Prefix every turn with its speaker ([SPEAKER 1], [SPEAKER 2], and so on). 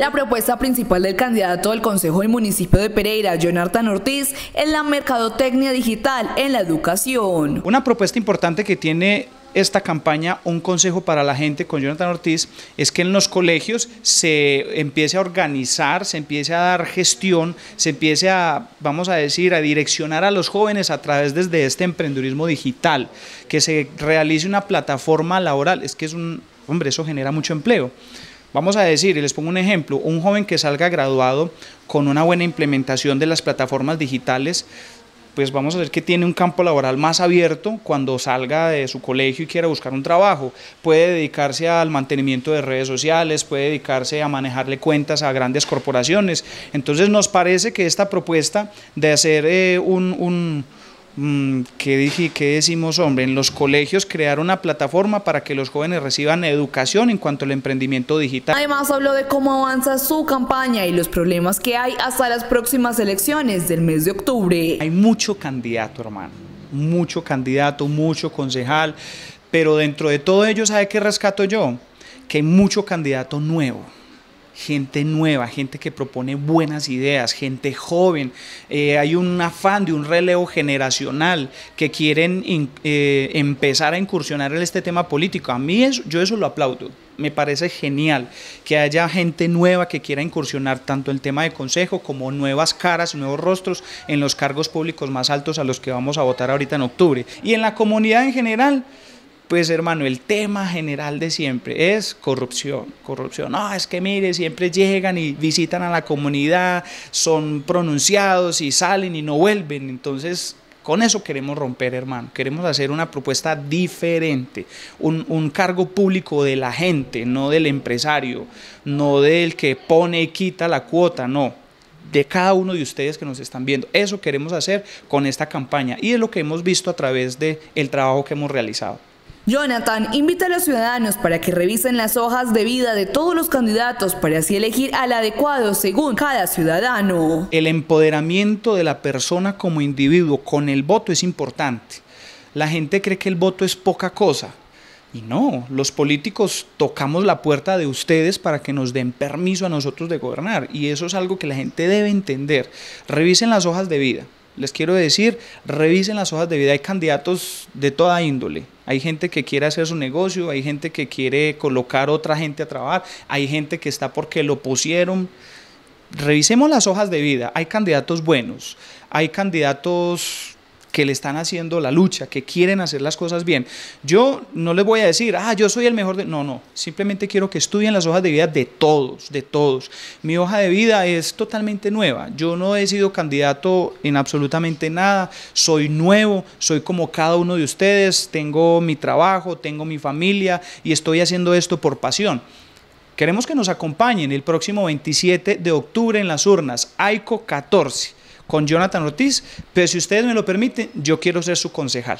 [SPEAKER 1] La propuesta principal del candidato del Consejo del Municipio de Pereira, Jonathan Ortiz, es la mercadotecnia digital en la educación. Una propuesta importante que tiene
[SPEAKER 2] esta campaña un consejo para la gente con Jonathan Ortiz es que en los colegios se empiece a organizar, se empiece a dar gestión, se empiece a, vamos a decir, a direccionar a los jóvenes a través desde este emprendedurismo digital, que se realice una plataforma laboral, es que es un, hombre, eso genera mucho empleo. Vamos a decir, y les pongo un ejemplo, un joven que salga graduado con una buena implementación de las plataformas digitales, pues vamos a ver que tiene un campo laboral más abierto cuando salga de su colegio y quiera buscar un trabajo. Puede dedicarse al mantenimiento de redes sociales, puede dedicarse a manejarle cuentas a grandes corporaciones. Entonces nos parece que esta propuesta de hacer eh, un Mm, que dije que decimos, hombre, en los colegios crear una plataforma para que los jóvenes reciban educación en cuanto al emprendimiento digital.
[SPEAKER 1] Además habló de cómo avanza su campaña y los problemas que hay hasta las próximas elecciones del mes de octubre. Hay mucho candidato, hermano,
[SPEAKER 2] mucho candidato, mucho concejal, pero dentro de todo ello, ¿sabe qué rescato yo? Que hay mucho candidato nuevo gente nueva, gente que propone buenas ideas, gente joven. Eh, hay un afán de un relevo generacional que quieren eh, empezar a incursionar en este tema político. A mí yo eso lo aplaudo. Me parece genial que haya gente nueva que quiera incursionar tanto en el tema de consejo como nuevas caras, nuevos rostros en los cargos públicos más altos a los que vamos a votar ahorita en octubre. Y en la comunidad en general, pues hermano, el tema general de siempre es corrupción, corrupción. No, es que mire, siempre llegan y visitan a la comunidad, son pronunciados y salen y no vuelven. Entonces, con eso queremos romper, hermano. Queremos hacer una propuesta diferente, un, cargo público de la gente, no del empresario, no del que pone y quita la cuota, no de cada uno de ustedes que nos están viendo. Eso queremos hacer con esta campaña y es lo que hemos visto a través del el trabajo que hemos realizado.
[SPEAKER 1] Jonathan invita a los ciudadanos para que revisen las hojas de vida de todos los candidatos para así elegir al adecuado según cada ciudadano. El empoderamiento de la persona
[SPEAKER 2] como individuo con el voto es importante. La gente cree que el voto es poca cosa. Y no, los políticos tocamos la puerta de ustedes para que nos den permiso a nosotros de gobernar. Y eso es algo que la gente debe entender. Revisen las hojas de vida. Les quiero decir, revisen las hojas de vida. Hay candidatos de toda índole. Hay gente que quiere hacer su negocio, hay gente que quiere colocar otra gente a trabajar, hay gente que está porque lo pusieron. Revisemos las hojas de vida. Hay candidatos buenos, hay candidatos que le están haciendo la lucha, que quieren hacer las cosas bien. Yo no les voy a decir, ah, yo soy el mejor de... No, no, simplemente quiero que estudien las hojas de vida de todos, de todos. Mi hoja de vida es totalmente nueva. Yo no he sido candidato en absolutamente nada. Soy nuevo, soy como cada uno de ustedes. Tengo mi trabajo, tengo mi familia y estoy haciendo esto por pasión. Queremos que nos acompañen el próximo 27 de octubre en las urnas, AICO 14 con Jonathan Ortiz, pero si ustedes me lo permiten, yo quiero ser su concejal.